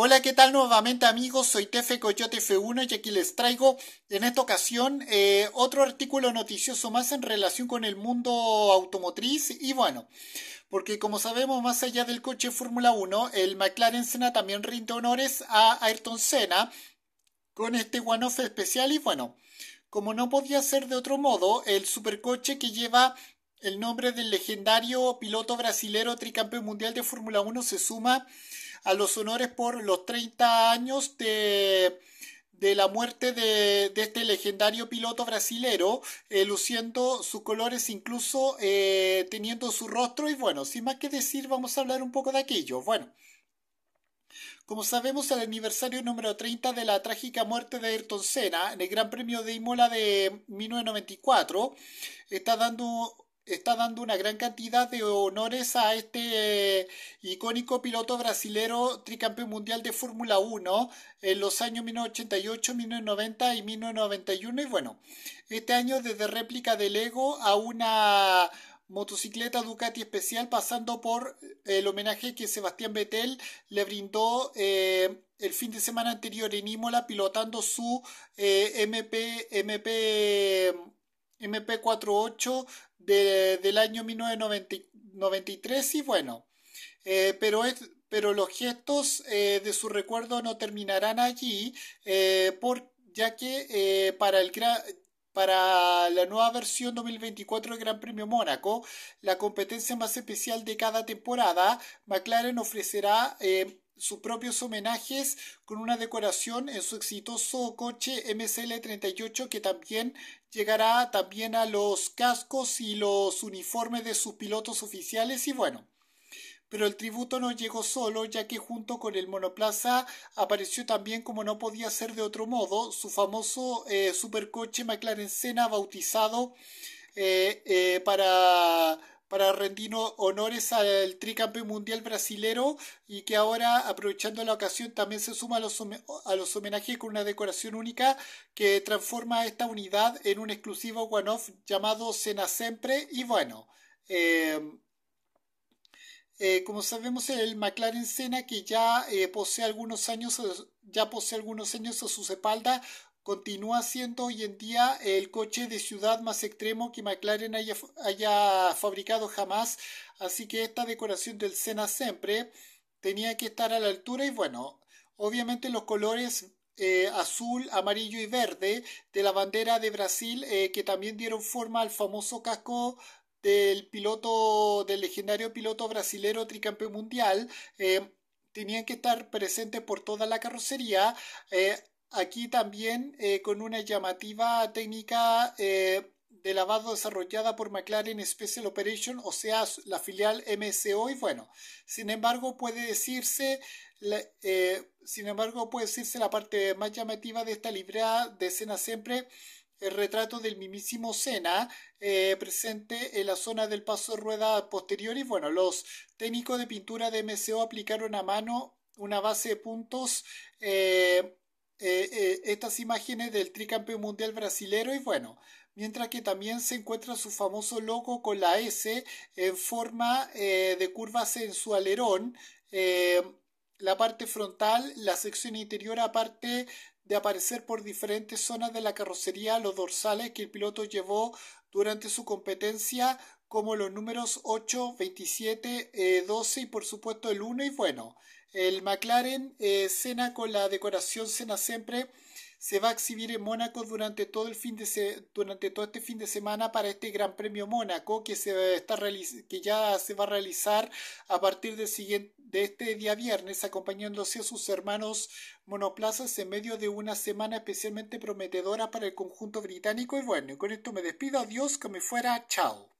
Hola, ¿qué tal nuevamente amigos? Soy Tefe Coyote F1 y aquí les traigo en esta ocasión eh, otro artículo noticioso más en relación con el mundo automotriz y bueno, porque como sabemos más allá del coche Fórmula 1, el McLaren Senna también rinde honores a Ayrton Senna con este one-off especial y bueno, como no podía ser de otro modo, el supercoche que lleva el nombre del legendario piloto brasilero tricampeón mundial de Fórmula 1 se suma a los honores por los 30 años de, de la muerte de, este legendario piloto brasilero, eh, luciendo sus colores incluso eh, teniendo su rostro y bueno, sin más que decir vamos a hablar un poco de aquello. Bueno. Como sabemos, el aniversario número 30 de la trágica muerte de Ayrton Senna en el Gran Premio de Imola de 1994 está dando, está dando una gran cantidad de honores a este icónico piloto brasilero tricampeón mundial de Fórmula 1 en los años 1988, 1990 y 1991. Y bueno, este año desde réplica del Lego a una motocicleta Ducati especial pasando por eh, el homenaje que Sebastián Vettel le brindó eh, el fin de semana anterior en Imola pilotando su MP MP MP48 del año 1993 y bueno eh, pero, los gestos eh, de su recuerdo no terminarán allí, eh, por, ya que para el para la nueva versión 2024 del Gran Premio Mónaco, la competencia más especial de cada temporada, McLaren ofrecerá sus propios homenajes con una decoración en su exitoso coche MCL38 que también llegará también a los cascos y los uniformes de sus pilotos oficiales y bueno pero el tributo no llegó solo, ya que junto con el monoplaza apareció también, como no podía ser de otro modo, su famoso eh, supercoche McLaren Senna bautizado eh, eh, para para rendir honores al tricampeón mundial brasilero y que ahora, aprovechando la ocasión, también se suma a los, homenajes con una decoración única que transforma esta unidad en un exclusivo one-off llamado Senna Sempre. Y bueno, eh, como sabemos, el McLaren Senna, que ya eh, posee algunos años, eh, ya posee algunos años a su espalda, continúa siendo hoy en día el coche de ciudad más extremo que McLaren haya, fabricado jamás. Así que esta decoración del Senna siempre tenía que estar a la altura y bueno, obviamente los colores azul, amarillo y verde de la bandera de Brasil que también dieron forma al famoso casco del piloto, del legendario piloto brasilero tricampeón mundial, tenía eh, tenían que estar presente por toda la carrocería. Eh, aquí también eh, con una llamativa técnica de lavado desarrollada por McLaren Special Operation, o sea, la filial MSO. Y bueno, sin embargo, puede decirse, sin embargo, puede decirse la parte más llamativa de esta librea de escena siempre el retrato del mismísimo Sena eh, presente en la zona del paso de rueda posterior y bueno, los técnicos de pintura de MCO aplicaron a mano una base de puntos eh, eh, estas imágenes del tricampeón mundial brasilero y bueno, mientras que también se encuentra su famoso logo con la S en forma de curvas en su alerón la parte frontal, la sección interior aparte de aparecer por diferentes zonas de la carrocería los dorsales que el piloto llevó durante su competencia como los números 8, 27, 12 y por supuesto el 1 y bueno, el McLaren eh, Cena con la decoración Cena siempre se va a exhibir en Mónaco durante todo, el fin de durante todo este fin de semana para este Gran Premio Mónaco que, se que ya se va a realizar a partir de este día viernes acompañándose a sus hermanos monoplazas en medio de una semana especialmente prometedora para el conjunto británico y bueno, con esto me despido, adiós, que me fuera, chao.